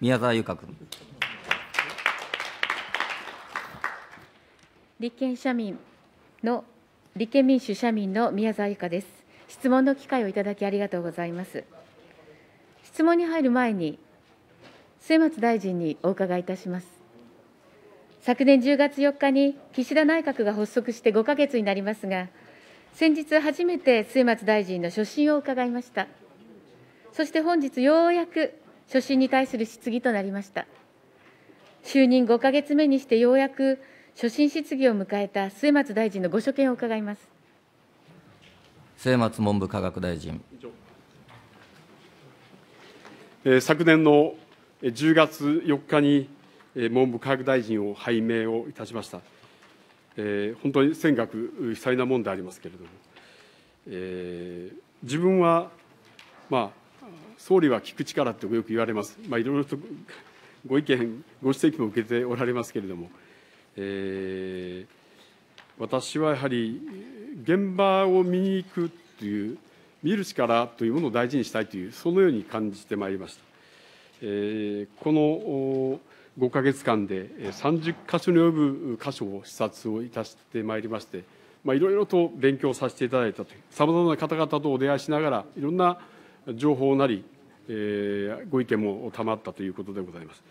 宮沢優香君。立憲社民の立憲民主社民の宮沢由香です。質問の機会をいただきありがとうございます。質問に入る前に、末松大臣にお伺いいたします。昨年10月4日に岸田内閣が発足して5か月になりますが、先日初めて末松大臣の所信を伺いました。そして本日ようやく所信に対する質疑となりました。就任5か月目にしてようやく所信質疑を迎えた末松大臣のご所見を伺います。末松文部科学大臣。昨年の10月4日に文部科学大臣を拝命をいたしました。本当に尖閣、悲惨なものでありますけれども、え自分は、まあ、総理は聞く力ってよく言われます、まあ、いろいろとご意見、ご指摘も受けておられますけれども、えー、私はやはり現場を見に行くという、見る力というものを大事にしたいという、そのように感じてまいりました。えー、この5か月間で30箇所に及ぶ箇所を視察をいたしてまいりまして、まあ、いろいろと勉強させていただいたという、さまざまな方々とお出会いしながら、いろんな情報なり、えご意見も賜ったということでございます。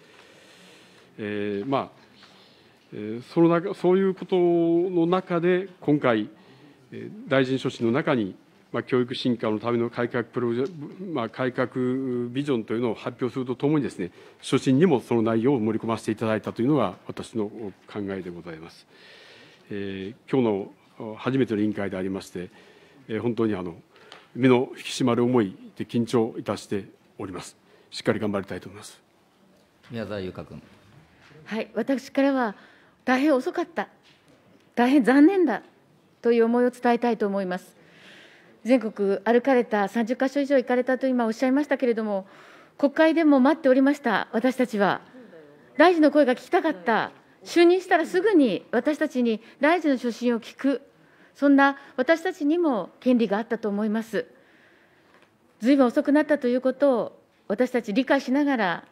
えまあえその中そういうことの中で、今回、大臣所信の中に、まあ、教育進化のための改革プロジェ、まあ、改革ビジョンというのを発表するとともにです、ね、所信にもその内容を盛り込ませていただいたというのが、私の考えでございます。えー、今日の初めての委員会でありまして、えー、本当にあの身の引き締まる思いで緊張いたしております。しっかり頑張りたいと思います。宮沢優香君。はい、私からは大変遅かった、大変残念だという思いを伝えたいと思います。全国歩かれた30か所以上行かれたと今おっしゃいましたけれども、国会でも待っておりました、私たちは。大臣の声が聞きたかった、就任したらすぐに私たちに大臣の所信を聞く、そんな私たちにも権利があったと思います。ずいぶん遅くなったということを私たち理解しながら、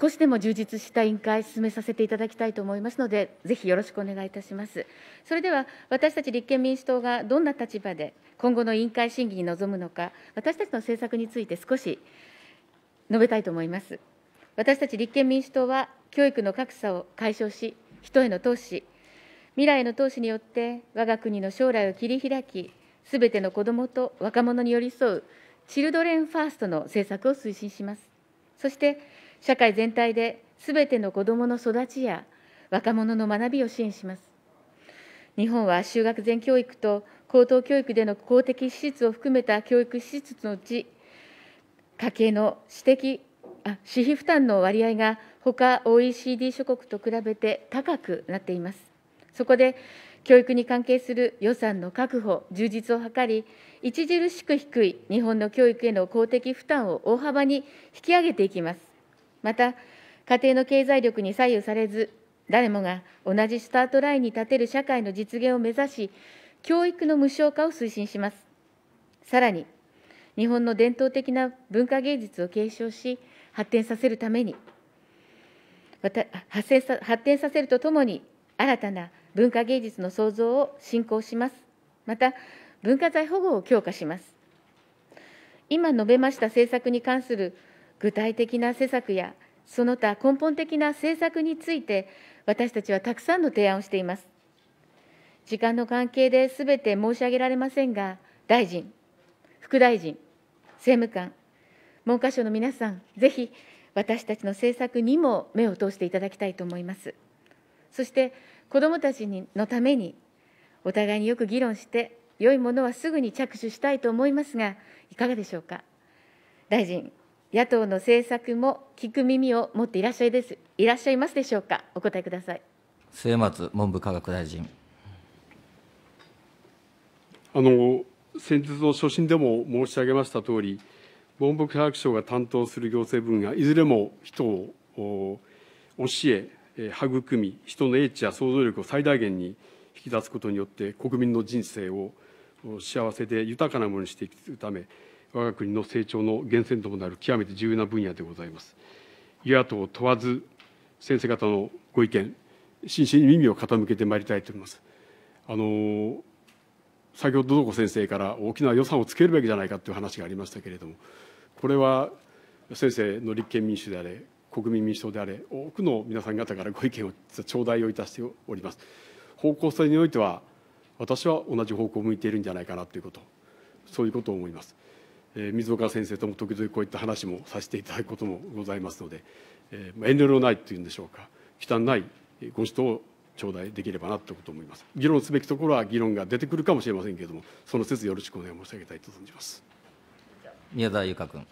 少しでも充実した委員会、進めさせていただきたいと思いますので、ぜひよろしくお願いいたします。それでは、私たち立憲民主党がどんな立場で、今後の委員会審議に臨むのか、私たちの政策について少し述べたいと思います。私たち立憲民主党は、教育の格差を解消し、人への投資、未来への投資によって、我が国の将来を切り開き、すべての子どもと若者に寄り添うチルドレンファーストの政策を推進します。そして社会全体で全ての子どもの育ちや若者の学びを支援します。日本は修学前教育と高等教育での公的支出を含めた教育支出のうち、家計の私的あ私費負担の割合が他 OECD 諸国と比べて高くなっています。そこで教育に関係する予算の確保、充実を図り、著しく低い日本の教育への公的負担を大幅に引き上げていきます。また、家庭の経済力に左右されず、誰もが同じスタートラインに立てる社会の実現を目指し、教育の無償化を推進します。さらに、日本の伝統的な文化芸術を継承し、発展させるために、発展させるとともに、新たな文化芸術の創造を振興しますまた文化財保護を強化します今述べました政策に関する具体的な施策やその他根本的な政策について私たちはたくさんの提案をしています時間の関係で全て申し上げられませんが大臣副大臣政務官文科省の皆さんぜひ私たちの政策にも目を通していただきたいと思いますそして子どもたちのためにお互いによく議論して良いものはすぐに着手したいと思いますがいかがでしょうか大臣野党の政策も聞く耳を持っていらっしゃいですいらっしゃいますでしょうかお答えください末松文部科学大臣あの先日の所信でも申し上げましたとおり文部科学省が担当する行政分野いずれも人を教え育み人の英知や想像力を最大限に引き出すことによって国民の人生を幸せで豊かなものにしていくため我が国の成長の源泉ともなる極めて重要な分野でございます。与野党問わず先生方のご意見真摯に耳を傾けてまいりたいと思います。あの先ほどどこ先生から沖縄予算をつけるべきじゃないかという話がありましたけれどもこれは先生の立憲民主であれ国民民主党であれ多くの皆さん方からご意見を頂戴をいたしております方向性においては私は同じ方向を向いているんじゃないかなということそういうことを思います、えー、水岡先生とも時々こういった話もさせていただくこともございますので、えー、遠慮のないというんでしょうか忌憚ないご指導を頂戴できればなということを思います議論すべきところは議論が出てくるかもしれませんけれどもその説よろしくお願い申し上げたいと存じます宮沢由香君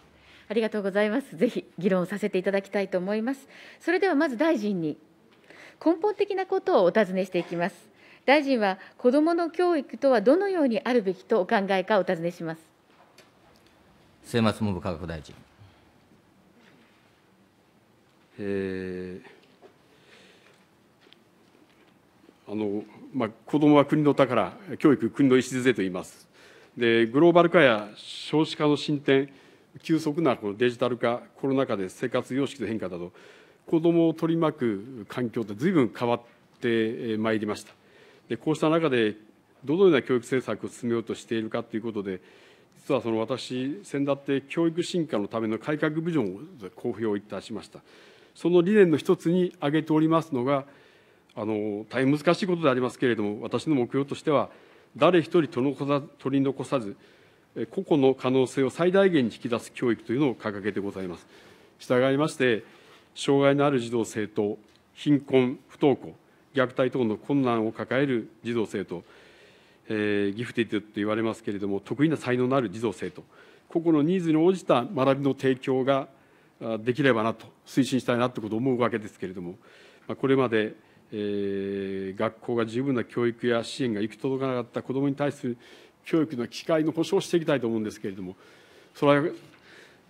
ありがとうございます。ぜひ議論させていただきたいと思います。それではまず大臣に根本的なことをお尋ねしていきます。大臣は子どもの教育とはどのようにあるべきとお考えかお尋ねします。末松文部科学大臣。えー、あのまあ、子どもは国の宝、教育、国の礎と言います。でグローバル化や少子化の進展急速なこのデジタル化コロナ禍で生活様式の変化など子どもを取り巻く環境ってぶん変わってまいりましたでこうした中でどのような教育政策を進めようとしているかということで実はその私先だって教育進化のための改革ビジョンを公表いたしましたその理念の一つに挙げておりますのがあの大変難しいことでありますけれども私の目標としては誰一人取り残さず個々の可能性を最大限に引き出す教育というのを掲げてございます。従いまして、障害のある児童・生徒、貧困、不登校、虐待等の困難を抱える児童・生徒、えー、ギフティッドと言われますけれども、得意な才能のある児童・生徒、個々のニーズに応じた学びの提供ができればなと、推進したいなということを思うわけですけれども、これまで、えー、学校が十分な教育や支援が行き届かなかった子どもに対する教育の機会の保障をしていきたいと思うんですけれども、それは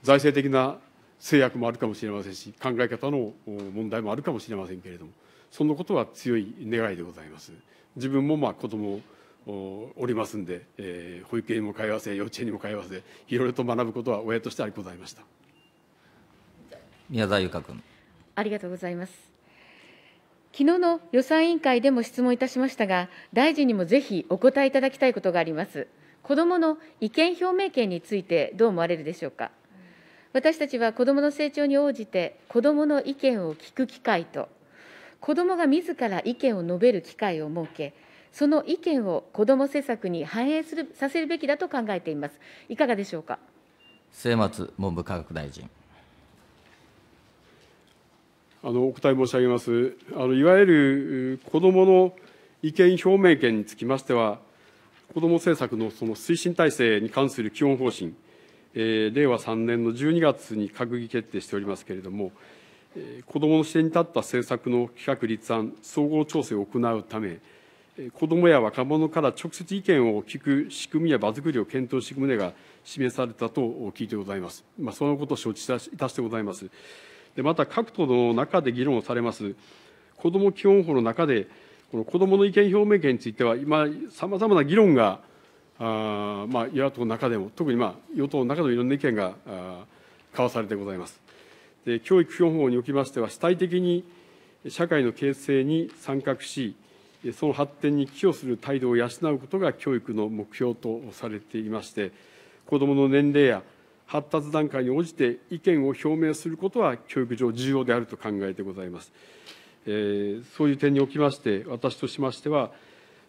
財政的な制約もあるかもしれませんし、考え方の問題もあるかもしれませんけれども、そのことは強い願いでございます。自分もまあ子供おりますんで、えー、保育園も通わせ、幼稚園にも通わせ、いろいろと学ぶことは親としてりございました。宮沢優香君。ありがとうございます。昨日の予算委員会でも質問いたしましたが、大臣にもぜひお答えいただきたいことがあります。子どもの意見表明権についてどう思われるでしょうか。私たちは子どもの成長に応じて、子どもの意見を聞く機会と、子どもが自ら意見を述べる機会を設け、その意見を子ども政策に反映するさせるべきだと考えています。いかがでしょうか。末松文部科学大臣。あのお答え申し上げます。あのいわゆる子どもの意見表明権につきましては、子ども政策のその推進体制に関する基本方針、えー、令和3年の12月に閣議決定しておりますけれども、えー、子どもの視点に立った政策の企画立案、総合調整を行うため、子どもや若者から直接意見を聞く仕組みや場作りを検討していく旨が示されたと聞いてございます。まあ、そのことを承知いたしてございます。でまた各党の中で議論をされます子ども基本法の中で、この子どもの意見表明権については、今、さまざまな議論が、あまあ、与野党の中でも、特に、まあ、与党の中でもいろんな意見が交わされてございます。で教育基本法におきましては、主体的に社会の形成に参画し、その発展に寄与する態度を養うことが教育の目標とされていまして、子どもの年齢や発達段階に応じて意見を表明することは教育上重要であると考えてございます。えー、そういう点におきまして、私としましては、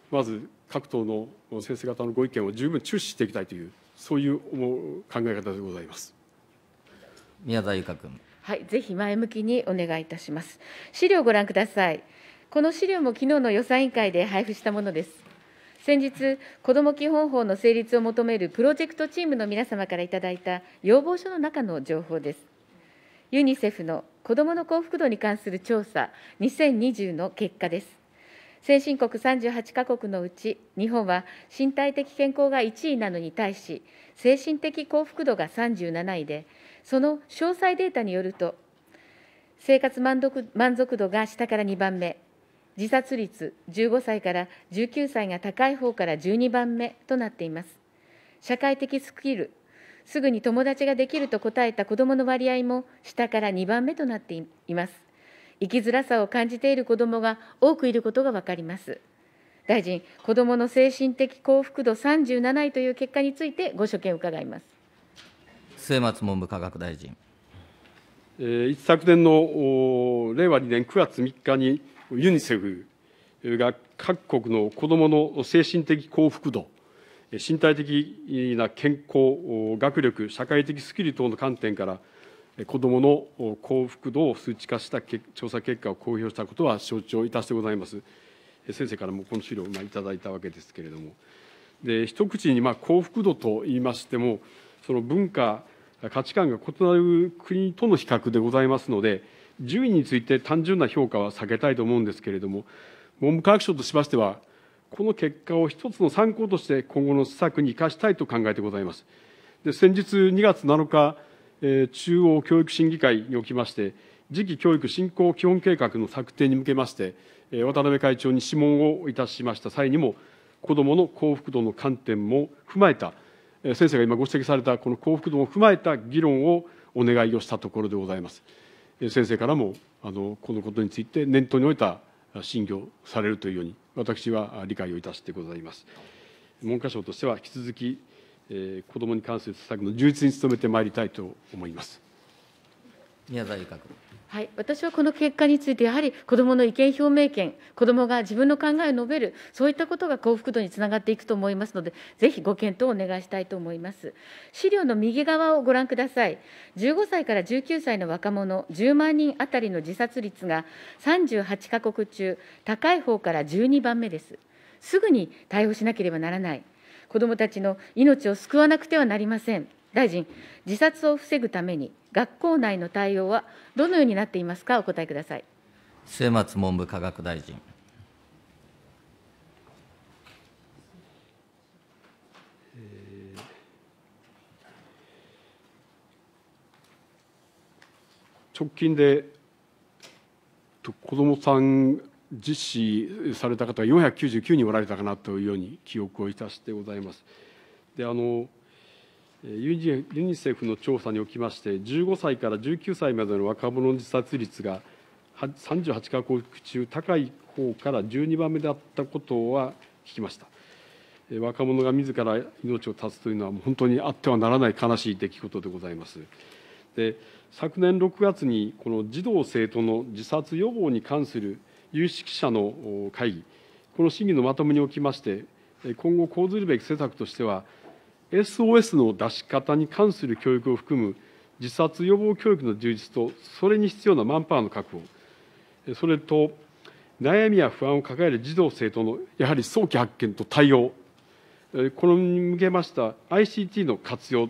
まず各党の先生方のご意見を十分注視していきたいという、そういう考え方でございます。宮田由香君。はい、ぜひ前向きにお願いいたします。資料をご覧ください。この資料も昨日の予算委員会で配布したものです。先日、子ども基本法の成立を求めるプロジェクトチームの皆様からいただいた要望書の中の情報です。ユニセフの子どもの幸福度に関する調査2020の結果です。先進国38カ国のうち、日本は身体的健康が1位なのに対し、精神的幸福度が37位で、その詳細データによると、生活満足度が下から2番目、自殺率15歳から19歳が高い方から12番目となっています。社会的スキル、すぐに友達ができると答えた子どもの割合も下から2番目となっています。生きづらさを感じている子どもが多くいることが分かります。大臣、子どもの精神的幸福度37位という結果についてご所見を伺います末松文部科学大臣。一昨年の令和2年9月3日に、ユニセフが各国の子どもの精神的幸福度、身体的な健康、学力、社会的スキル等の観点から、子どもの幸福度を数値化した調査結果を公表したことは承知をいたしてございます。先生からもこの資料をいただいたわけですけれども。で一口にまあ幸福度と言いましても、その文化、価値観が異なる国との比較でございますので、順位について単純な評価は避けたいと思うんですけれども、文部科学省としましては、この結果を一つの参考として今後の施策に生かしたいと考えてございます。で先日2月7日、え中央教育審議会におきまして、次期教育振興基本計画の策定に向けまして、え渡辺会長に諮問をいたしました際にも、子どもの幸福度の観点も踏まえた、え先生が今ご指摘されたこの幸福度を踏まえた議論をお願いをしたところでございます。先生からもあのこのことについて念頭に置いた審議をされるというように私は理解をいたしてございます文科省としては引き続き、えー、子どもに関する施策の充実に努めてまいりたいと思います宮崎由はい、私はこの結果について、やはり子どもの意見表明権、子どもが自分の考えを述べる、そういったことが幸福度につながっていくと思いますので、ぜひご検討をお願いしたいと思います。資料の右側をご覧ください。15歳から19歳の若者10万人当たりの自殺率が38カ国中、高い方から12番目です。すぐに対応しなければならない。子どもたちの命を救わなくてはなりません。大臣、自殺を防ぐために、学校内の対応はどのようになっていますか、お答えください末松文部科学大臣。直近で子どもさん実施された方が499人おられたかなというように記憶をいたしてございます。であのユニセフの調査におきまして、15歳から19歳までの若者の自殺率が38か国中、高い方から12番目だったことは聞きました。若者が自ら命を絶つというのは、本当にあってはならない悲しい出来事でございます。で昨年6月に、この児童・生徒の自殺予防に関する有識者の会議、この審議のまとめにおきまして、今後講ずるべき施策としては、SOS の出し方に関する教育を含む自殺予防教育の充実と、それに必要なマンパワーの確保、それと悩みや不安を抱える児童・生徒のやはり早期発見と対応、これに向けました ICT の活用、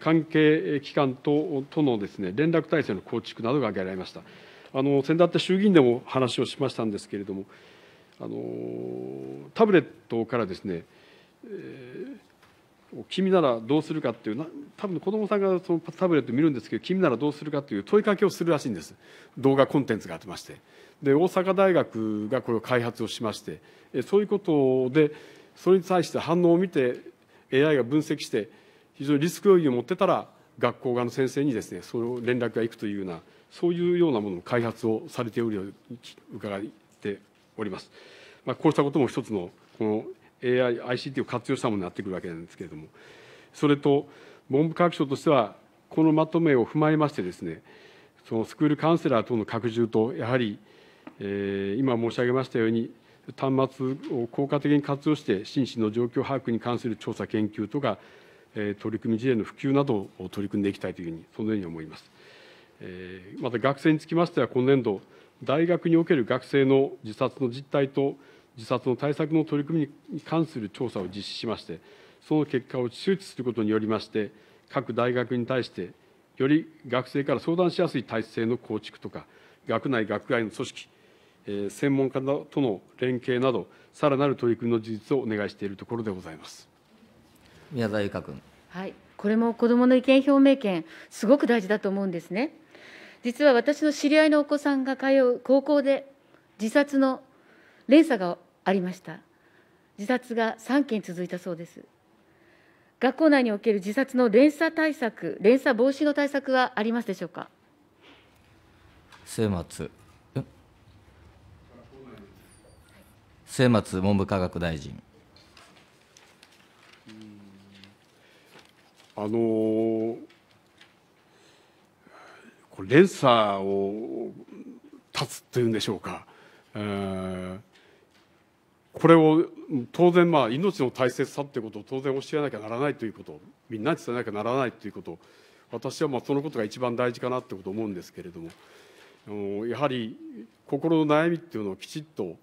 関係機関ととのです、ね、連絡体制の構築などが挙げられました。あの先だって衆議院でも話をしましたんですけれども、あのタブレットからですね、えー君ならどうするかっていう多分子どもさんがそのタブレット見るんですけど君ならどうするかという問いかけをするらしいんです動画コンテンツがあってましてで大阪大学がこれを開発をしましてそういうことでそれに対して反応を見て AI が分析して非常にリスク要因を持ってたら学校側の先生にですねその連絡がいくというようなそういうようなものの開発をされておるように伺っております。まあ、こうしたことも一つのこの AI、ICT を活用したものになってくるわけなんですけれども、それと文部科学省としては、このまとめを踏まえましてですね、そのスクールカウンセラー等の拡充と、やはり、えー、今申し上げましたように、端末を効果的に活用して、心身の状況把握に関する調査研究とか、えー、取り組み事例の普及などを取り組んでいきたいというふうに、そのように思います。えー、また学生につきましては、今年度、大学における学生の自殺の実態と、自殺の対策の取り組みに関する調査を実施しまして、その結果を周知することによりまして、各大学に対して、より学生から相談しやすい体制の構築とか、学内、学外の組織、えー、専門家との連携など、さらなる取り組みの事実をお願いしているところでございます宮沢由香君。はい、これも子どもの意見表明権、すごく大事だと思うんですね。実は私の知り合いのお子さんが通う高校で自殺の連鎖がありました自殺が3件続いたそうです学校内における自殺の連鎖対策連鎖防止の対策はありますでしょうか末松末松文部科学大臣あのー、連鎖を立つっていうんでしょうか、えーこれを当然まあ命の大切さっていうことを当然教えなきゃならないということみんなに伝えなきゃならないということ私はまあそのことが一番大事かなってこと思うんですけれどもやはり心の悩みっていうのをきちっと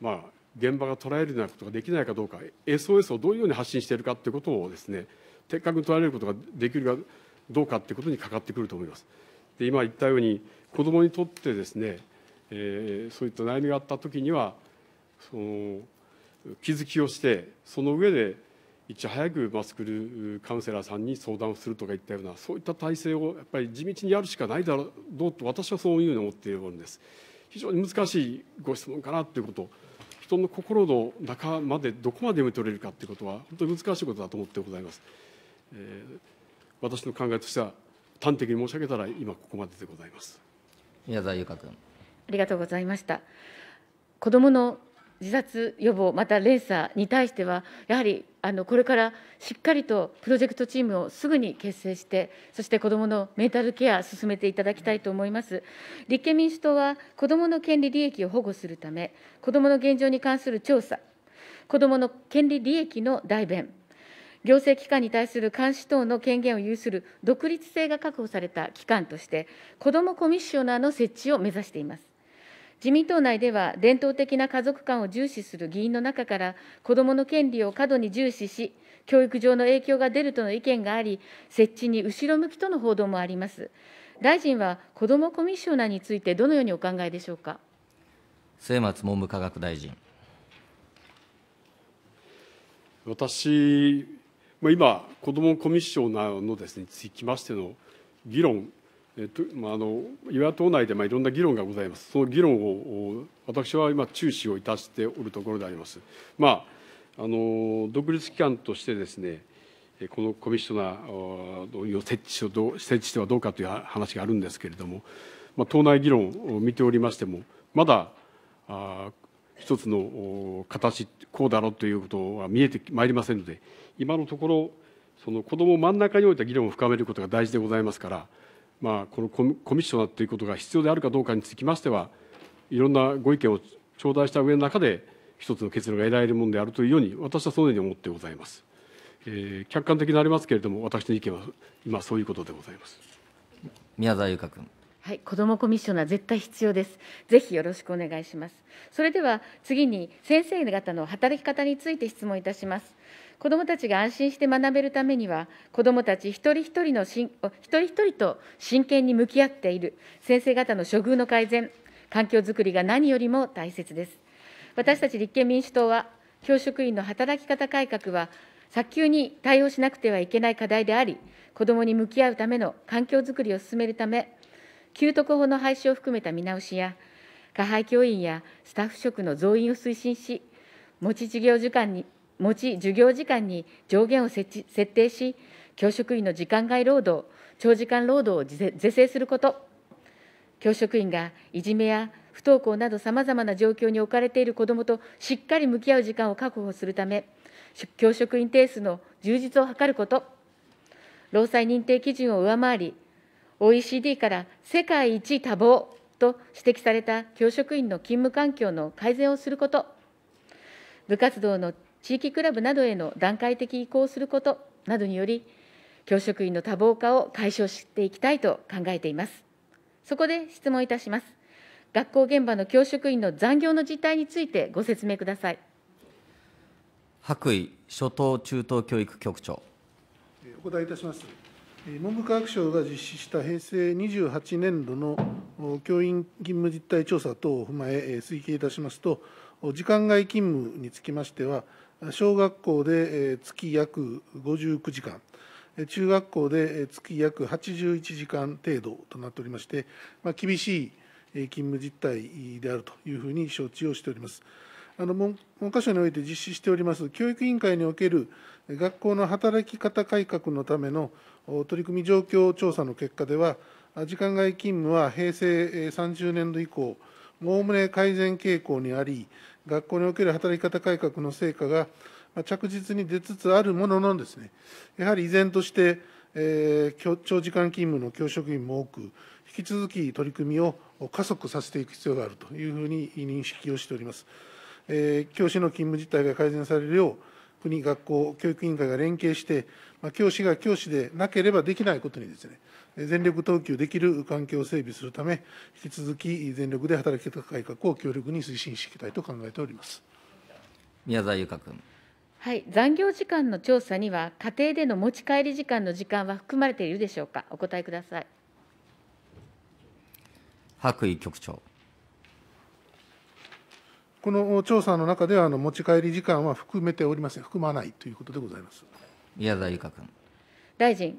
まあ現場が捉えるようなことができないかどうか SOS をどういうように発信しているかということをですね的確に捉えることができるかどうかっていうことにかかってくると思います。で今言ったように子どもにとってですね、えー、そういった悩みがあったきにはその気づきをしてその上でいち早くマスクルカウンセラーさんに相談をするとかいったようなそういった体制をやっぱり地道にやるしかないだろうと私はそういうふうに思っているんです非常に難しいご質問かなということ人の心の中までどこまで読み取れるかということは本当に難しいことだと思ってございます、えー、私の考えとしては端的に申し上げたら今ここまででございます宮沢優香君ありがとうございました子どもの自殺予防また連鎖に対してはやはりあのこれからしっかりとプロジェクトチームをすぐに結成してそして子どものメンタルケア進めていただきたいと思います立憲民主党は子どもの権利利益を保護するため子どもの現状に関する調査子どもの権利利益の代弁行政機関に対する監視等の権限を有する独立性が確保された機関として、子どもコミッショナーの設置を目指しています。自民党内では伝統的な家族観を重視する議員の中から子どもの権利を過度に重視し教育上の影響が出るとの意見があり設置に後ろ向きとの報道もあります大臣は子どもコミッショナーについてどのようにお考えでしょうか末松文部科学大臣私、今、子どもコミッショナーのです、ね、につきましての議論えっとまあ、あの与野党内でまあいろんな議論がございます、その議論を私は今、注視をいたしておるところであります。まあ、あの独立機関としてですねこのコミッショナーを設置をどう設置してはどうかという話があるんですけれども、まあ、党内議論を見ておりましても、まだあ一つの形、こうだろうということは見えてまいりませんので、今のところ、その子ども真ん中に置いた議論を深めることが大事でございますから、まあ、このコミッショナーということが必要であるかどうかにつきましてはいろんなご意見を頂戴した上の中で一つの結論が得られるものであるというように私はそのように思ってございます、えー、客観的になりますけれども私の意見は今そういうことでございます宮沢優香君はい、子どもコミッショナー絶対必要です。ぜひよろしくお願いします。それでは次に先生方の働き方について質問いたします。子どもたちが安心して学べるためには、子どもたち一人一人のしん一人一人と真剣に向き合っている先生方の処遇の改善、環境づくりが何よりも大切です。私たち立憲民主党は、教職員の働き方改革は、早急に対応しなくてはいけない課題であり、子どもに向き合うための環境づくりを進めるため、給特法の廃止を含めた見直しや、加配教員やスタッフ職の増員を推進し、持ち事業時間に持ち授業時間に上限を設定し教職員の時間外労働長時間労働を是正すること教職員がいじめや不登校などさまざまな状況に置かれている子どもとしっかり向き合う時間を確保するため教職員定数の充実を図ること労災認定基準を上回り OECD から世界一多忙と指摘された教職員の勤務環境の改善をすること部活動の地域クラブなどへの段階的移行することなどにより、教職員の多忙化を解消していきたいと考えています。そこで質問いたします。学校現場の教職員の残業の実態についてご説明ください。白衣初等中等教育局長。お答えいたします。文部科学省が実施した平成28年度の教員勤務実態調査等を踏まえ、推計いたしますと、時間外勤務につきましては、小学校で月約59時間中学校で月約81時間程度となっておりまして、まあ、厳しい勤務実態であるというふうに承知をしております。あの文科省において実施しております教育委員会における学校の働き方改革のための取り組み状況調査の結果では、時間外勤務は平成30年度以降、おおむね改善傾向にあり、学校における働き方改革の成果が着実に出つつあるもののですね、やはり依然として、えー、長時間勤務の教職員も多く、引き続き取り組みを加速させていく必要があるというふうに認識をしております。えー、教師の勤務実態が改善されるよう、国、学校、教育委員会が連携して、まあ、教師が教師でなければできないことにですね、全力投球できる環境を整備するため、引き続き全力で働き方改革を強力に推進していきたいと考えております宮沢優香君。はい、残業時間の調査には、家庭での持ち帰り時間の時間は含まれているでしょうか、お答えください。白衣局長この調査の中ではあの持ち帰り時間は含めておりません含まないということでございます宮沢由香君大臣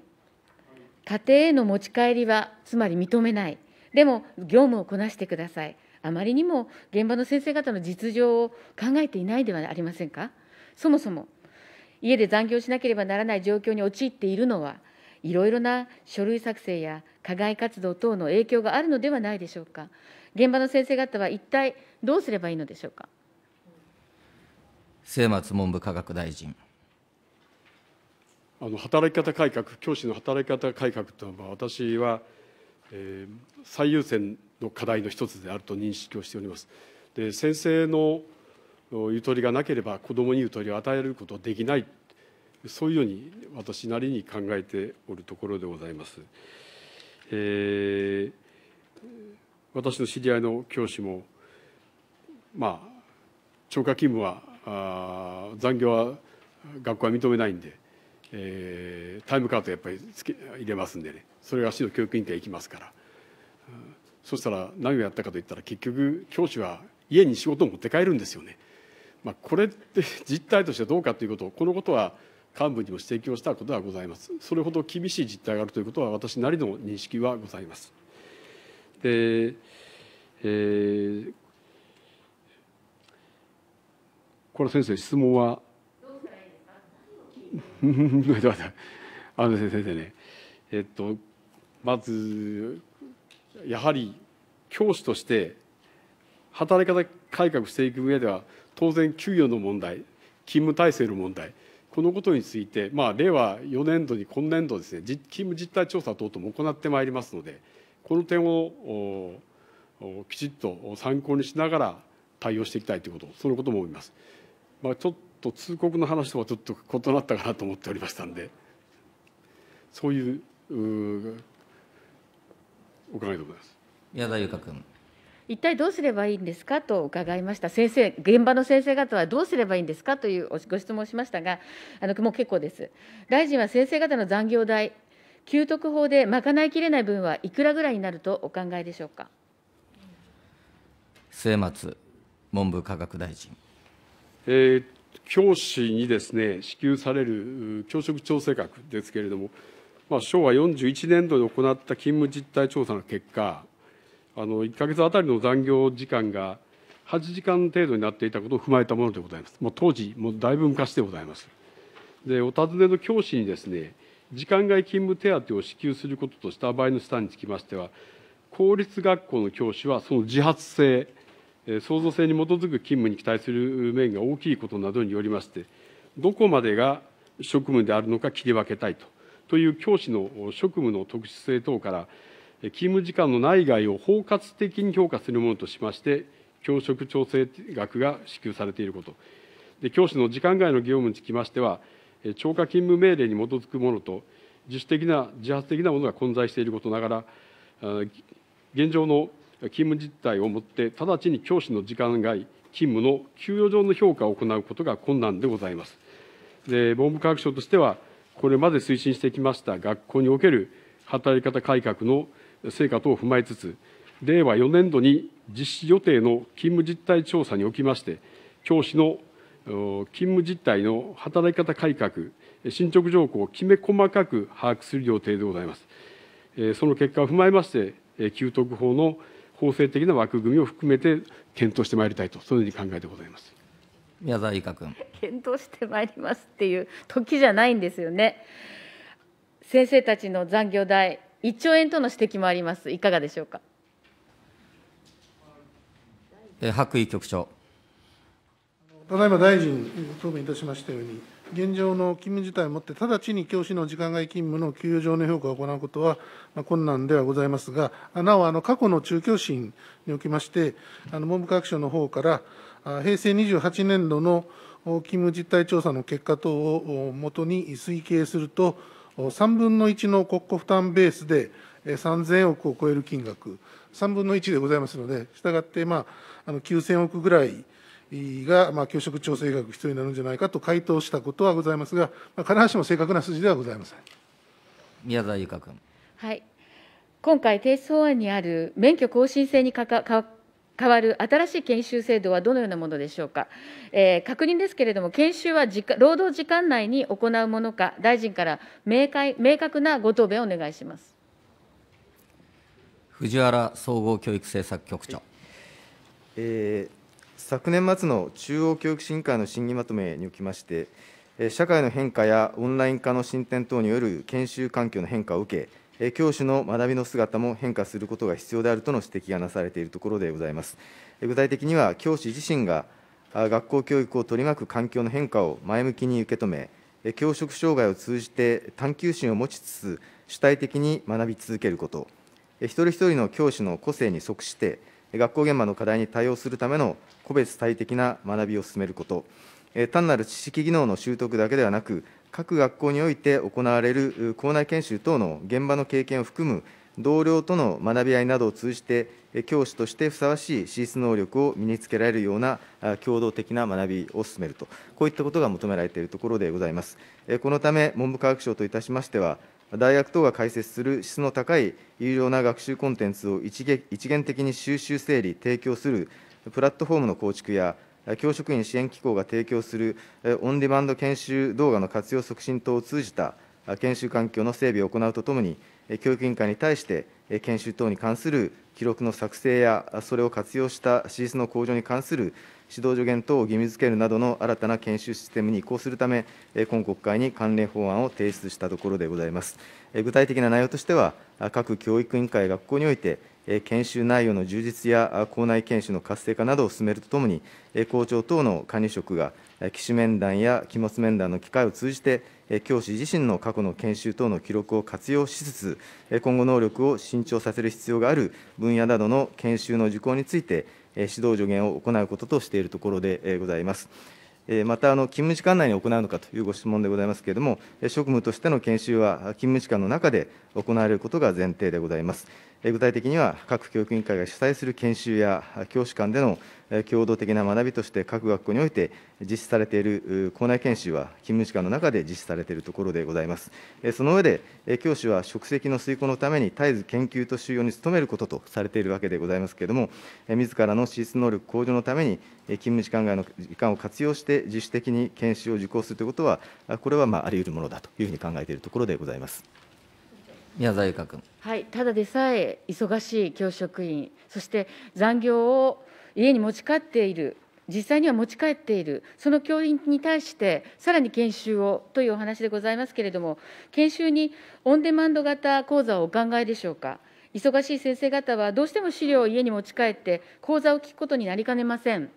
家庭への持ち帰りはつまり認めないでも業務をこなしてくださいあまりにも現場の先生方の実情を考えていないではありませんかそもそも家で残業しなければならない状況に陥っているのはいろいろな書類作成や課外活動等の影響があるのではないでしょうか現場の先生方は一体どうすればいいのでしょうか末松文部科学大臣あの働き方改革教師の働き方改革というのは私は、えー、最優先の課題の一つであると認識をしております。で先生のゆとりがなければ子どもにゆとりを与えることはできないそういうように私なりに考えておるところでございます。えー、私の知り合いの教師もまあ超過勤務はあ残業は学校は認めないんで。えー、タイムカードやっぱりつけ入れますんでねそれが市の教育委員会行きますから、うん、そしたら何をやったかといったら結局教師は家に仕事を持って帰るんですよね。まあ、これって実態としてどうかということをこのことは幹部にも指摘をしたことはございますそれほど厳しい実態があるということは私なりの認識はございますで、えー、これ先生質問は待って待ってあの先生ねえっとまずやはり教師として働き方改革していく上では当然給与の問題勤務体制の問題このことについて、まあ、令和4年度に今年度ですね勤務実態調査等々も行ってまいりますのでこの点をきちっと参考にしながら対応していきたいということそのことも思います。まあ、ちょっと通告の話とはちょっと異なったかなと思っておりましたんでそういうお考えでございます宮田優香君一体どうすればいいんですかと伺いました先生現場の先生方はどうすればいいんですかというご質問をしましたがあのもう結構です大臣は先生方の残業代給特法で賄いきれない分はいくらぐらいになるとお考えでしょうか末松文部科学大臣えー、っ教師にですね支給される教職調整額ですけれども、まあ、昭和41年度に行った勤務実態調査の結果あの1か月あたりの残業時間が8時間程度になっていたことを踏まえたものでございますもう当時もうだいぶ昔でございますでお尋ねの教師にですね時間外勤務手当を支給することとした場合の下につきましては公立学校の教師はその自発性創造性に基づく勤務に期待する面が大きいことなどによりまして、どこまでが職務であるのか切り分けたいとという教師の職務の特殊性等から、勤務時間の内外を包括的に評価するものとしまして、教職調整額が支給されていること、で教師の時間外の業務につきましては、超過勤務命令に基づくものと、自主的な、自発的なものが混在していることながら、現状の勤務実態をもって直ちに教師の時間外勤務の給与上の評価を行うことが困難でございます。で文部科学省としては、これまで推進してきました学校における働き方改革の成果等を踏まえつつ、令和4年度に実施予定の勤務実態調査におきまして、教師の勤務実態の働き方改革、進捗状況をきめ細かく把握する予定でございます。その結果を踏まえまして、給特法の法制的な枠組みを含めて検討してまいりたいとそのように考えてございます宮沢由香君検討してまいりますっていう時じゃないんですよね先生たちの残業代1兆円との指摘もありますいかがでしょうか白衣局長ただいま大臣答弁いたしましたように現状の勤務自体をもって直ちに教師の時間外勤務の給与上の評価を行うことは困難ではございますが、なお、過去の中教審におきまして、文部科学省の方から、平成28年度の勤務実態調査の結果等をもとに推計すると、3分の1の国庫負担ベースで3000億を超える金額、3分の1でございますので、したがって、まあ、9000億ぐらい。が、まあ、給食調整額必要になるんじゃないかと回答したことはございますが、まあ、必ずしも正確な数字ではございません宮沢由香君。はい今回、提出法案にある免許更新制にかかか変わる新しい研修制度はどのようなものでしょうか、えー、確認ですけれども、研修は労働時間内に行うものか、大臣から明快明確なご答弁をお願いします藤原総合教育政策局長。えー昨年末の中央教育審議会の審議まとめにおきまして、社会の変化やオンライン化の進展等による研修環境の変化を受け、教師の学びの姿も変化することが必要であるとの指摘がなされているところでございます。具体的には、教師自身が学校教育を取り巻く環境の変化を前向きに受け止め、教職障害を通じて探求心を持ちつつ、主体的に学び続けること、一人一人の教師の個性に即して、学校現場の課題に対応するための個別最適な学びを進めること、単なる知識技能の習得だけではなく、各学校において行われる校内研修等の現場の経験を含む同僚との学び合いなどを通じて、教師としてふさわしい資質能力を身につけられるような共同的な学びを進めると、こういったことが求められているところでございます。このため、文部科学省といたしましては、大学等が開設する質の高い有料な学習コンテンツを一元的に収集、整理、提供するプラットフォームの構築や、教職員支援機構が提供するオンデマンド研修動画の活用促進等を通じた研修環境の整備を行うとともに、教育委員会に対して、研修等に関する記録の作成や、それを活用したシーの向上に関する指導助言等を義務づけるなどの新たな研修システムに移行するため、今国会に関連法案を提出したところでございます。具体的な内容としては、各教育委員会、学校において、研修内容の充実や校内研修の活性化などを進めるとともに、校長等の管理職が、機種面談や期末面談の機会を通じて、教師自身の過去の研修等の記録を活用しつつ、今後能力を伸長させる必要がある分野などの研修の受講について、指導助言を行うこととしているところでございます。また、勤務時間内に行うのかというご質問でございますけれども、職務としての研修は勤務時間の中で行われることが前提でございます。具体的には各教育委員会が主催する研修や教師間での共同的な学びとして、各学校において実施されている校内研修は、勤務時間の中で実施されているところでございます。その上で、教師は職責の遂行のために絶えず研究と収容に努めることとされているわけでございますけれども、自らの資質能力向上のために、勤務時間外の時間を活用して自主的に研修を受講するということは、これはまああり得るものだというふうに考えているところでございます。宮沢由香君、はい、ただでさえ忙しい教職員そして残業を家に持ち帰っている実際には持ち帰っている、その教員に対して、さらに研修をというお話でございますけれども、研修にオンデマンド型講座をお考えでしょうか。忙しい先生方は、どうしても資料を家に持ち帰って、講座を聞くことになりかねません。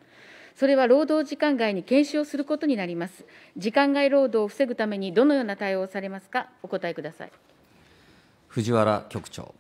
それは労働時間外に研修をすることになります。時間外労働を防ぐために、どのような対応をされますか、お答えください。藤原局長。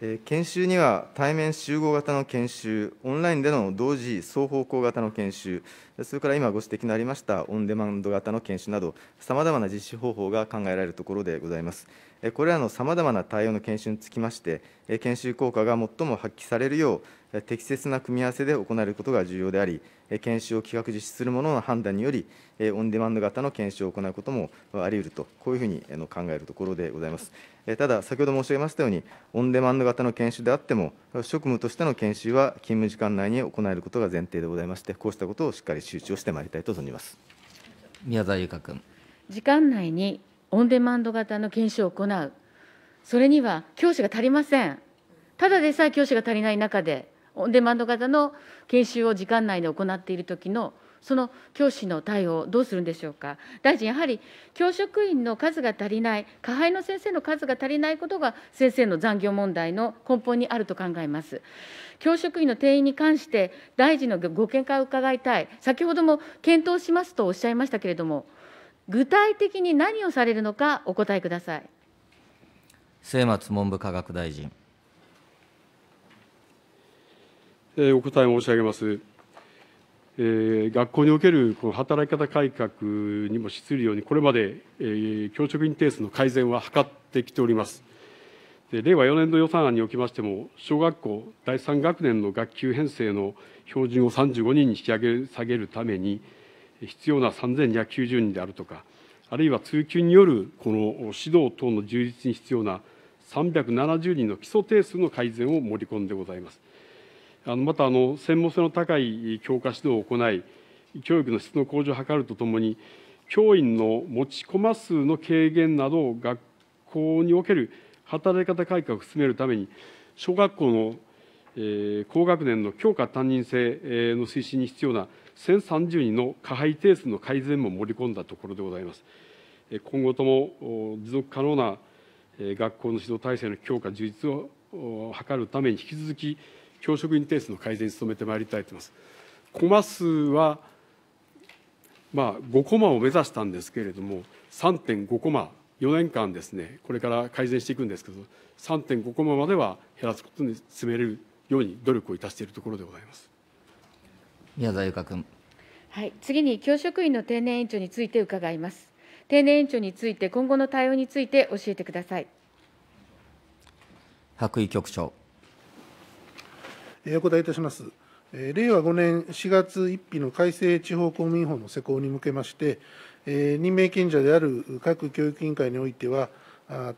え研修には対面集合型の研修、オンラインでの同時双方向型の研修、それから今ご指摘のありましたオンデマンド型の研修など、さまざまな実施方法が考えられるところでございます。これらのさまざまな対応の研修につきまして、研修効果が最も発揮されるよう、適切な組み合わせで行われることが重要であり、研修を企画実施する者の判断により、オンデマンド型の研修を行うこともありうると、こういうふうに考えるところでございます。ただ、先ほど申し上げましたように、オンデマンド型の研修であっても、職務としての研修は勤務時間内に行えることが前提でございまして、こうしたことをしっかり周知をしてまいりたいと存じます。宮沢優香君。時間内にオンデマンド型の研修を行う、それには教師が足りません。ただでさえ教師が足りない中で、オンデマンド型の研修を時間内で行っている時のその教師の対応、どうするんでしょうか。大臣、やはり教職員の数が足りない、加配の先生の数が足りないことが、先生の残業問題の根本にあると考えます。教職員の定員に関して、大臣のご見解を伺いたい、先ほども検討しますとおっしゃいましたけれども、具体的に何をされるのか、お答えください。末松文部科学大臣。お答え申し上げます。学校におけるこの働き方改革にも資するように、これまで教職員定数の改善は図ってきております。で令和4年度予算案におきましても、小学校第3学年の学級編成の標準を35人に引き上げ下げるために、必要な3290人であるとか、あるいは通級によるこの指導等の充実に必要な370人の基礎定数の改善を盛り込んでございます。あのまたあの専門性の高い教科指導を行い教育の質の向上を図るとともに教員の持ち込ま数の軽減などを学校における働き方改革を進めるために小学校の、えー、高学年の教科担任制の推進に必要な1030人の加配定数の改善も盛り込んだところでございます。今後とも持続可能な学校の指導体制の強化、充実を図るために引き続き教職員定数の改善に努めてまいりたいと思います。コマ数は、まあ、5コマを目指したんですけれども、3.5コマ、4年間ですね、これから改善していくんですけど、3.5コマまでは減らすことに進めるように努力をいたしているところでございます。宮沢由香君。はい、次に教職員の定年延長について伺います。定年延長について、今後の対応について教えてください。白衣局長。お答えいたします。令和5年4月1日の改正地方公務員法の施行に向けまして、任命権者である各教育委員会においては、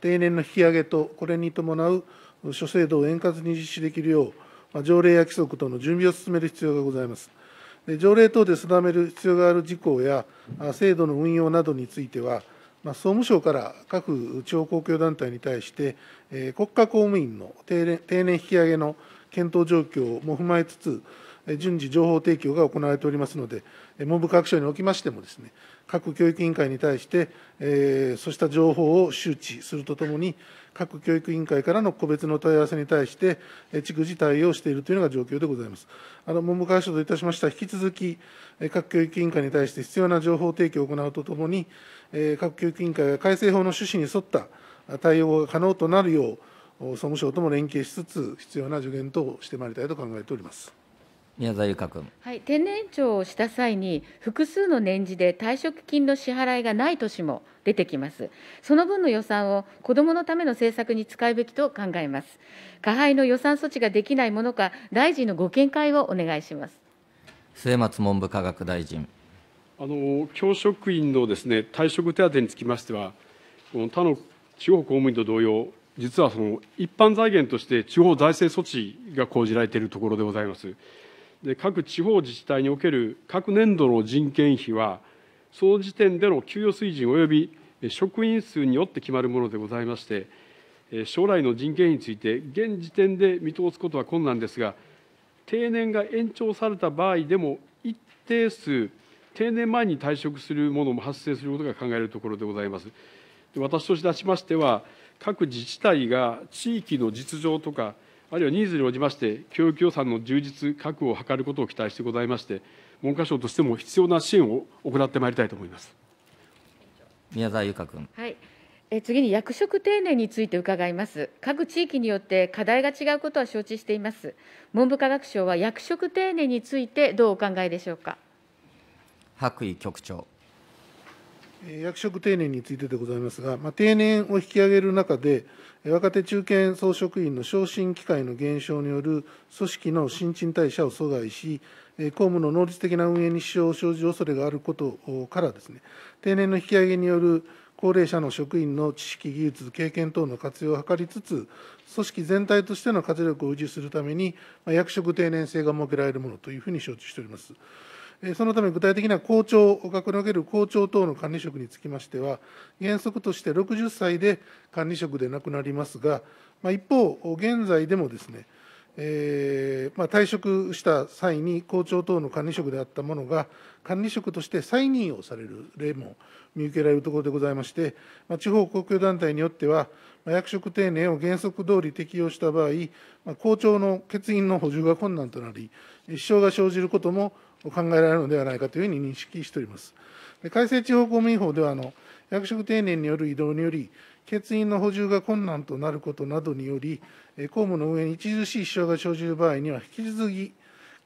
定年の引き上げと、これに伴う諸制度を円滑に実施できるよう、条例や規則等の準備を進める必要がございます。条例等で定める必要がある事項や、制度の運用などについては、総務省から各地方公共団体に対して、国家公務員の定年引き上げの検討状況も踏まえつつ、順次情報提供が行われておりますので、文部科学省におきましてもですね、各教育委員会に対して、えー、そうした情報を周知するとともに、各教育委員会からの個別の問い合わせに対して、逐次対応しているというのが状況でございます。あの文部科学省といたしましては、引き続き、各教育委員会に対して必要な情報提供を行うとともに、各教育委員会が改正法の趣旨に沿った対応が可能となるよう、総務省とも連携しつつ必要な助言等をしてまいりたいと考えております。宮沢由香君、はい、定年延長をした際に、複数の年次で退職金の支払いがない年も出てきます、その分の予算を子どものための政策に使うべきと考えます、加配の予算措置ができないものか、大臣のご見解をお願いします末松文部科学大臣。あの教職員のです、ね、退職手当につきましては、この他の地方公務員と同様、実はその一般財源として地方財政措置が講じられているところでございます。で各地方自治体における各年度の人件費は、その時点での給与水準及び職員数によって決まるものでございまして、将来の人件費について、現時点で見通すことは困難ですが、定年が延長された場合でも、一定数、定年前に退職するものも発生することが考えるところでございます。私としましては各自治体が地域の実情とか、あるいはニーズに応じまして、教育予算の充実、確保を図ることを期待してございまして、文科省としても必要な支援を行ってまいりたいと思います宮沢由香君。はいえ次に役職定年について伺います。各地域によって課題が違うことは承知しています。文部科学省は役職定年についてどうお考えでしょうか。白衣局長。役職定年についてでございますが、まあ、定年を引き上げる中で、若手中堅総職員の昇進機会の減少による組織の新陳代謝を阻害し、公務の能率的な運営に支障を生じる恐れがあることからですね、定年の引き上げによる高齢者の職員の知識、技術、経験等の活用を図りつつ、組織全体としての活力を維持するために、ま役職定年制が設けられるものというふうに承知しております。そのため具体的には校長、学年における校長等の管理職につきましては、原則として60歳で管理職でなくなりますが、ま一方、現在でもですね、えーまあ、退職した際に校長等の管理職であったものが管理職として再任用される例も見受けられるところでございまして、まあ、地方公共団体によっては、まあ、役職定年を原則通り適用した場合、まあ、校長の欠員の補充が困難となり支障が生じることも考えられるのではないかというふうに認識しております。で改正地方公務員法ではあの、役職定年による移動により、欠員の補充が困難となることなどにより、公務の運営に著しい支障が生じる場合には、引き続き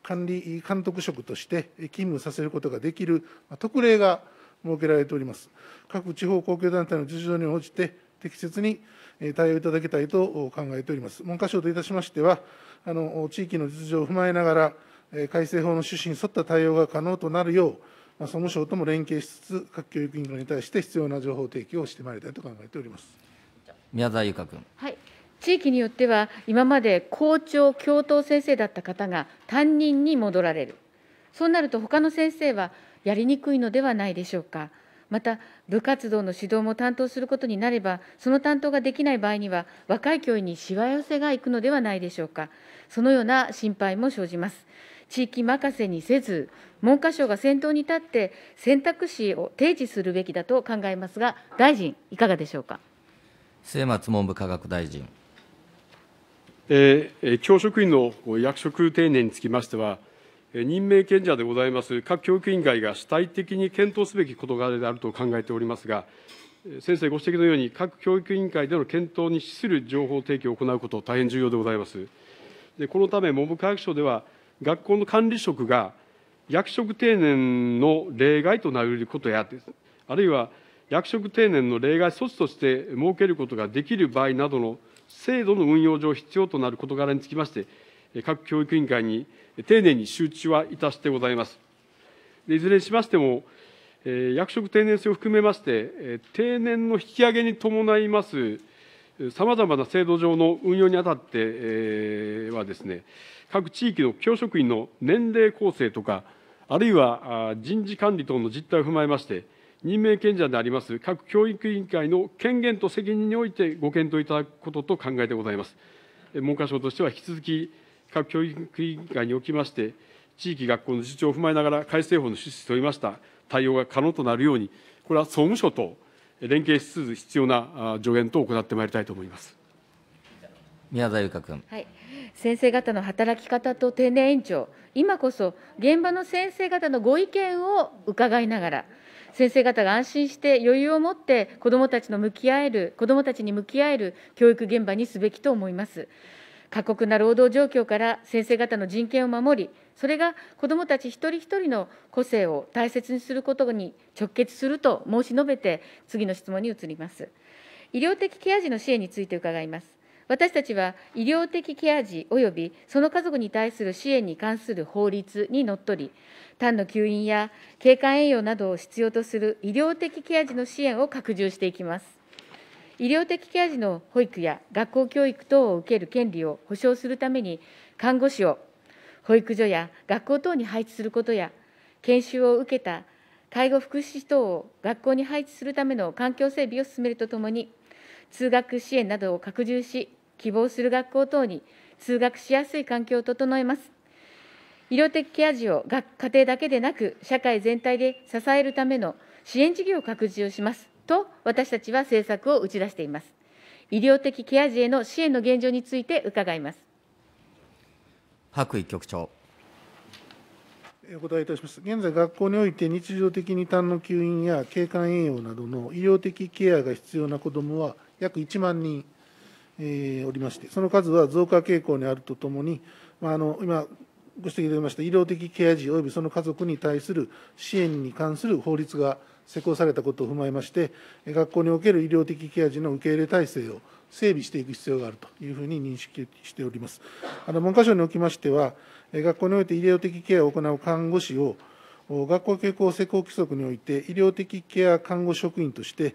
管理監督職として勤務させることができる特例が設けられております。各地方公共団体の事情に応じて、適切に対応いただきたいと考えております。文科省といたしましては、あの地域の実情を踏まえながら、改正法の趣旨に沿った対応が可能となるよう、総務省とも連携しつつ、各教育委員会に対して必要な情報提供をしてまいりたいと考えております宮沢優香君。はい地域によっては、今まで校長、教頭先生だった方が担任に戻られる、そうなると、他の先生はやりにくいのではないでしょうか。また部活動の指導も担当することになれば、その担当ができない場合には、若い教員にしわ寄せがいくのではないでしょうか、そのような心配も生じます。地域任せにせず、文科省が先頭に立って選択肢を提示するべきだと考えますが、大臣、いかがでしょうか。末松文部科学大臣。えー、教職員の役職定年につきましては、任命権者でございます各教育委員会が主体的に検討すべき事柄であると考えておりますが、先生ご指摘のように、各教育委員会での検討に資する情報提供を行うこと、大変重要でございます。でこのため、文部科学省では、学校の管理職が役職定年の例外となることやあるいは役職定年の例外措置として設けることができる場合などの制度の運用上必要となる事柄につきまして各教育委員会に丁寧に周知はいたしてございます。いずれにしましても役職定年制を含めまして定年の引き上げに伴いますさまざまな制度上の運用にあたってはですね、各地域の教職員の年齢構成とか、あるいは人事管理等の実態を踏まえまして、任命権者であります各教育委員会の権限と責任においてご検討いただくことと考えてございます。文科省としては引き続き、各教育委員会におきまして、地域学校の主張を踏まえながら、改正法の趣旨といいました対応が可能となるように、これは総務省と連携しつつ必要な助言等を行ってまいりたいと思います。宮沢優香君、はい、先生方の働き方と定年延長、今こそ現場の先生方のご意見を伺いながら、先生方が安心して余裕を持って子どもたちの向き合える、子どもたちに向き合える教育現場にすべきと思います。過酷な労働状況から先生方の人権を守り、それが子どもたち一人一人の個性を大切にすることに直結すると申し述べて、次の質問に移ります。医療的ケア児の支援について伺います。私たちは医療的ケア児及びその家族に対する支援に関する法律にのっとり、単の吸引や経管栄養などを必要とする医療的ケア児の支援を拡充していきます。医療的ケア児の保育や学校教育等を受ける権利を保障するために、看護師を保育所や学校等に配置することや、研修を受けた介護福祉士等を学校に配置するための環境整備を進めるとともに、通学支援などを拡充し、希望する学校等に通学しやすい環境を整えます。医療的ケア児を家庭だけでなく、社会全体で支えるための支援事業を拡充しますと、私たちは政策を打ち出しています。医療的ケア児への支援の現状について伺います。白衣局長お答えいたします現在、学校において日常的に痰の吸引や経管栄養などの医療的ケアが必要な子どもは約1万人、えー、おりまして、その数は増加傾向にあるとともに、まあ、あの今、ご指摘いありました医療的ケア児及びその家族に対する支援に関する法律が施行されたことを踏まえまして、学校における医療的ケア児の受け入れ体制を整備していく必要があるというふうに認識しております。あの文科省におきましては、学校において医療的ケアを行う看護師を、学校傾向施行規則において、医療的ケア看護職員として、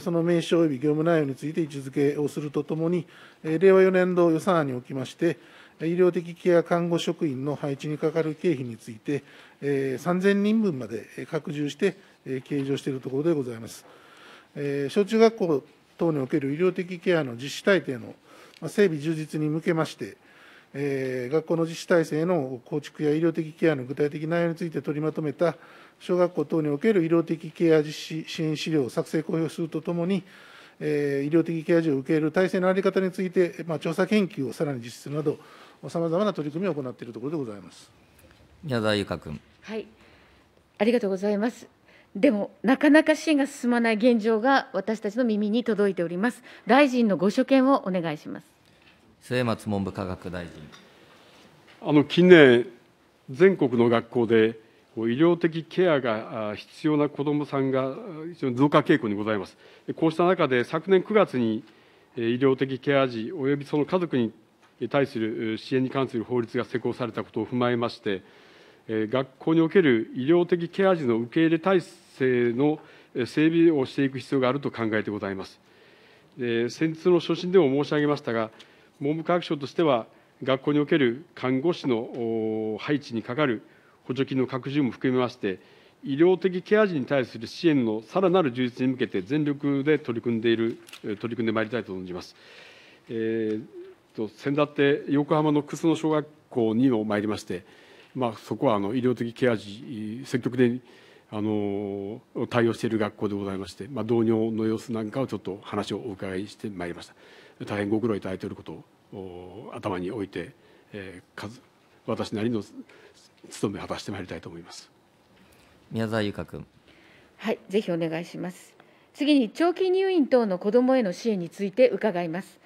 その名称及び業務内容について位置づけをするとともに、令和4年度予算案におきまして、医療的ケア看護職員の配置にかかる経費について、3000人分まで拡充して計上しているところでございます。小中学校等における医療的ケアの実施体制の整備充実に向けまして、学校の実施体制の構築や医療的ケアの具体的内容について取りまとめた小学校等における医療的ケア実施支援資料を作成公表するとともに、医療的ケア児を受け入れる体制の在り方について、調査研究をさらに実施するなど、さまざまな取り組みを行っているところでございます宮沢由香君。はいありがとうございますでもなかなか支援が進まない現状が私たちの耳に届いております大臣のご所見をお願いします末松文部科学大臣あの近年全国の学校で医療的ケアが必要な子どもさんが非常に増加傾向にございますこうした中で昨年9月に医療的ケア児およびその家族に対する支援に関する法律が施行されたことを踏まえまして、学校における医療的ケア児の受け入れ体制の整備をしていく必要があると考えてございます。先日の所信でも申し上げましたが、文部科学省としては、学校における看護師の配置にかかる補助金の拡充も含めまして、医療的ケア児に対する支援のさらなる充実に向けて、全力で取り組んでいる、取り組んでまいりたいと存じます。えー先だって横浜の楠野小学校にも参りまして、まあ、そこはあの医療的ケア児積極的にあの対応している学校でございまして、まあ、導入の様子なんかをちょっと話をお伺いしてまいりました大変ご苦労いただいていることを頭に置いて、えー、私なりの務めを果たしてまいりたいと思います宮沢優香君はいぜひお願いします次に長期入院等の子どもへの支援について伺います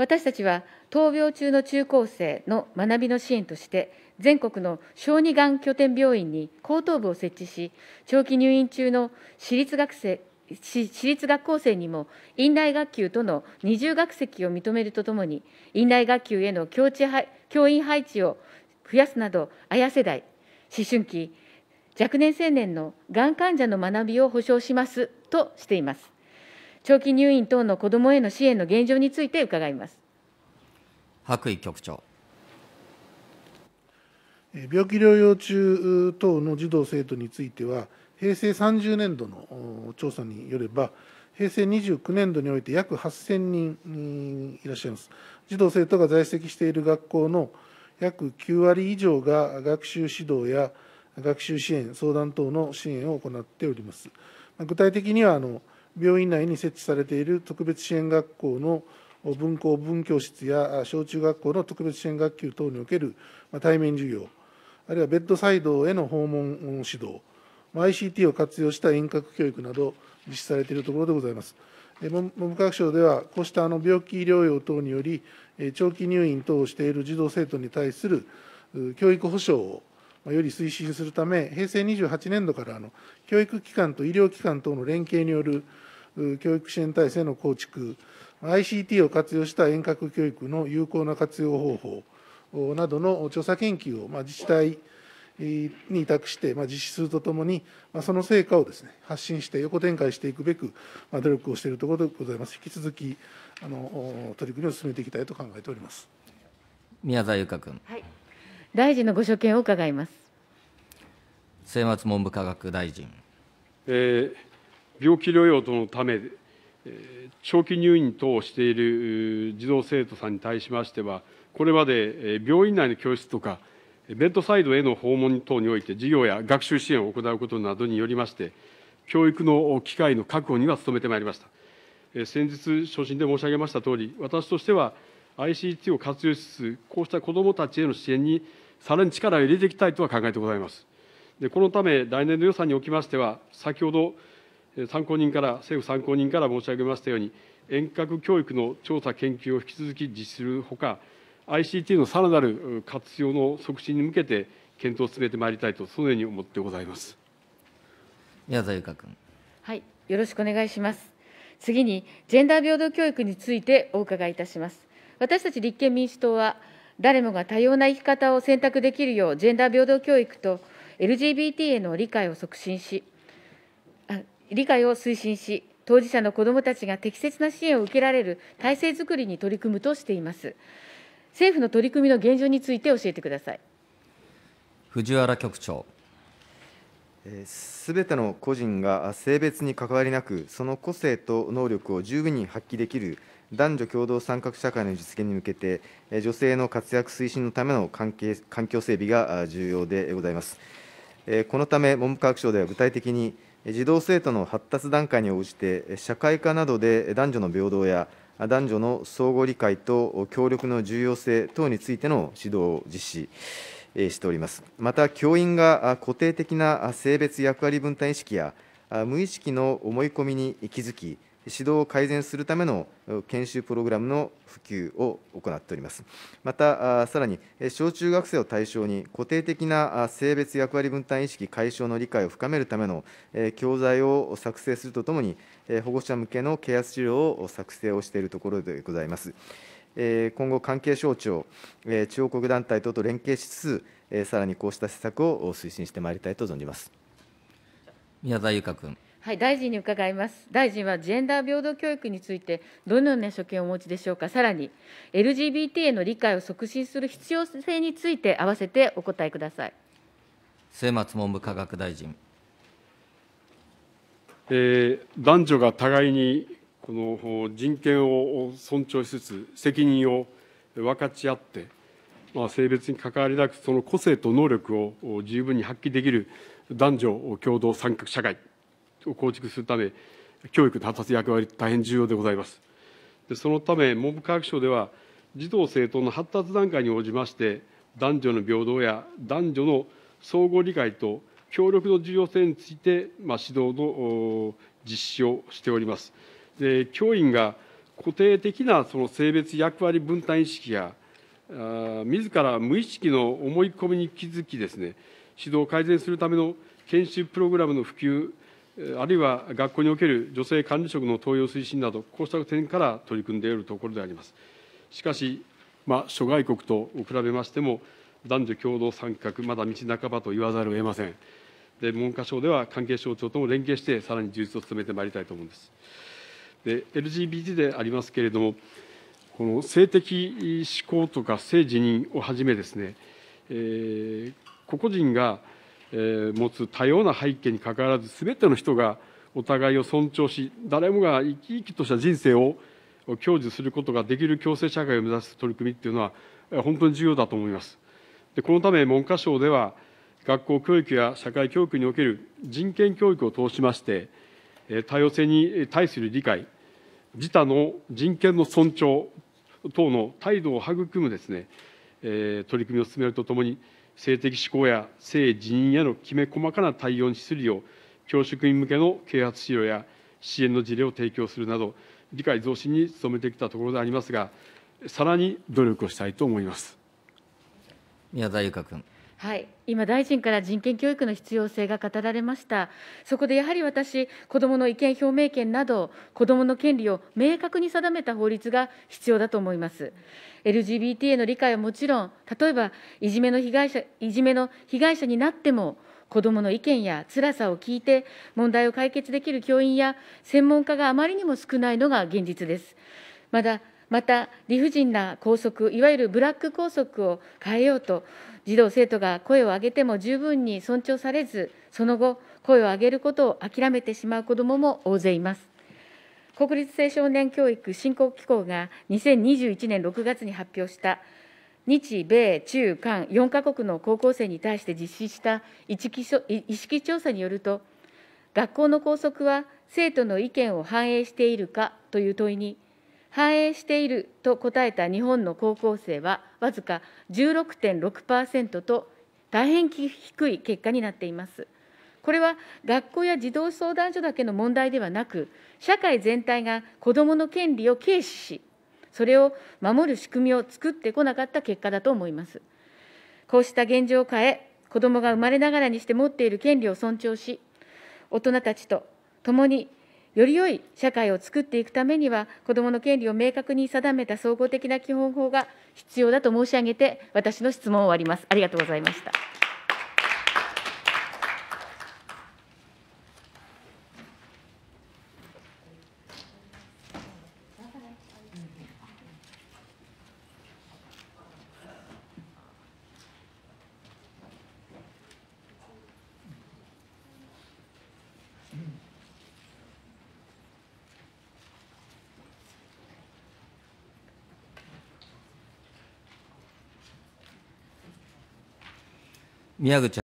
私たちは闘病中の中高生の学びの支援として、全国の小児がん拠点病院に後頭部を設置し、長期入院中の私立学生私立学校生にも院内学級との二重学籍を認めるとともに、院内学級への教知教員配置を増やすなど、綾世代、思春期、若年青年のがん患者の学びを保障しますとしています。長期入院等の子どもへの支援の現状について伺います白衣局長病気療養中等の児童・生徒については平成30年度の調査によれば平成29年度において約8000人いらっしゃいます児童・生徒が在籍している学校の約9割以上が学習指導や学習支援相談等の支援を行っております具体的にはあの病院内に設置されている特別支援学校の分校分教室や小中学校の特別支援学級等における対面授業、あるいはベッドサイドへの訪問指導、ICT を活用した遠隔教育など実施されているところでございます。文部科学省では、こうしたあの病気療養等により、長期入院等をしている児童・生徒に対する教育保障をより推進するため、平成28年度から教育機関と医療機関等の連携による教育支援体制の構築、ICT を活用した遠隔教育の有効な活用方法などの調査研究を自治体に委託して実施するとともに、その成果をですね発信して横展開していくべく努力をしているところでございます。引き続きあの取り組みを進めていきたいと考えております。宮沢由香君。はい大臣のご所見を伺います末松文部科学大臣、えー、病気療養等のため、えー、長期入院等をしている児童生徒さんに対しましてはこれまで、えー、病院内の教室とかベッドサイドへの訪問等において授業や学習支援を行うことなどによりまして教育の機会の確保には努めてまいりました。先日、所信で申し上げましたとおり、私としては、ICT を活用しつつ、こうした子どもたちへの支援にさらに力を入れていきたいとは考えてございます。でこのため、来年度予算におきましては、先ほど参考人から、政府参考人から申し上げましたように、遠隔教育の調査・研究を引き続き実施するほか、ICT のさらなる活用の促進に向けて、検討を進めてまいりたいと、そのように思ってございます宮沢由香君。はい、よろしくお願いします。次に、ジェンダー平等教育についてお伺いいたします。私たち立憲民主党は誰もが多様な生き方を選択できるようジェンダー平等教育と LGBT への理解を促進し理解を推進し当事者の子どもたちが適切な支援を受けられる体制づくりに取り組むとしています政府の取り組みの現状について教えてください藤原局長すべての個人が性別に関わりなく、その個性と能力を十分に発揮できる男女共同参画社会の実現に向けて、女性の活躍推進のための環境整備が重要でございます。このため、文部科学省では具体的に、児童・生徒の発達段階に応じて、社会科などで男女の平等や、男女の相互理解と協力の重要性等についての指導を実施しております。また、教員が固定的な性別役割分担意識や、無意識の思い込みに気づき、指導を改善するための研修プログラムの普及を行っております。また、さらに、小中学生を対象に、固定的な性別役割分担意識解消の理解を深めるための教材を作成するとともに、保護者向けの啓発資料を作成をしているところでございます。今後、関係省庁、地方国団体等と連携しつつ、さらにこうした施策を推進してまいりたいと存じます宮沢優香君。はい、大臣に伺います。大臣はジェンダー平等教育について、どのような所見をお持ちでしょうか、さらに、LGBT への理解を促進する必要性について、併せてお答えください末松文部科学大臣。えー、男女が互いにこの人権を尊重しつつ、責任を分かち合って、まあ、性別に関わりなく、その個性と能力を十分に発揮できる男女共同参画社会。を構築するため教育の発達役割大変重要でございますでそのため文部科学省では児童生徒の発達段階に応じまして男女の平等や男女の相互理解と協力の重要性について、まあ、指導の実施をしておりますで教員が固定的なその性別役割分担意識やあ自ら無意識の思い込みに気づきですね指導を改善するための研修プログラムの普及あるいは学校における女性管理職の登用推進など、こうした点から取り組んでいるところであります。しかし、まあ、諸外国と比べましても、男女共同参画、まだ道半ばと言わざるを得ません。で文科省では関係省庁とも連携して、さらに充実を進めてまいりたいと思うんです。で LGBT でありますけれども、この性的指向とか性自認をはじめですね、えー、個々人が持つ多様な背景にかかわらず全ての人がお互いを尊重し誰もが生き生きとした人生を享受することができる共生社会を目指す取り組みっていうのは本当に重要だと思います。でこのため文科省では学校教育や社会教育における人権教育を通しまして多様性に対する理解自他の人権の尊重等の態度を育むですね、え取り組みを進めるとともに性的指向や性自認へのきめ細かな対応に資するよう教職員向けの啓発資料や支援の事例を提供するなど理解増進に努めてきたところでありますがさらに努力をしたいと思います宮田裕香君。はい、今、大臣から人権教育の必要性が語られました、そこでやはり私、子どもの意見表明権など、子どもの権利を明確に定めた法律が必要だと思います。LGBT への理解はもちろん、例えばいじめの被害者いじめの被害者になっても、子どもの意見や辛さを聞いて、問題を解決できる教員や専門家があまりにも少ないのが現実です。まだまた理不尽な校則いわゆるブラック校則を変えようと児童生徒が声を上げても十分に尊重されずその後声を上げることを諦めてしまう子どもも大勢います国立青少年教育振興機構が2021年6月に発表した日米中韓4カ国の高校生に対して実施した意識調査によると学校の校則は生徒の意見を反映しているかという問いに反映していると答えた日本の高校生は、わずか16.6%と、大変低い結果になっています。これは学校や児童相談所だけの問題ではなく、社会全体が子どもの権利を軽視し、それを守る仕組みを作ってこなかった結果だと思います。こうした現状を変え、子どもが生まれながらにして持っている権利を尊重し、大人たちと共により良い社会を作っていくためには、子どもの権利を明確に定めた総合的な基本法が必要だと申し上げて、私の質問を終わります。ありがとうございました。宮口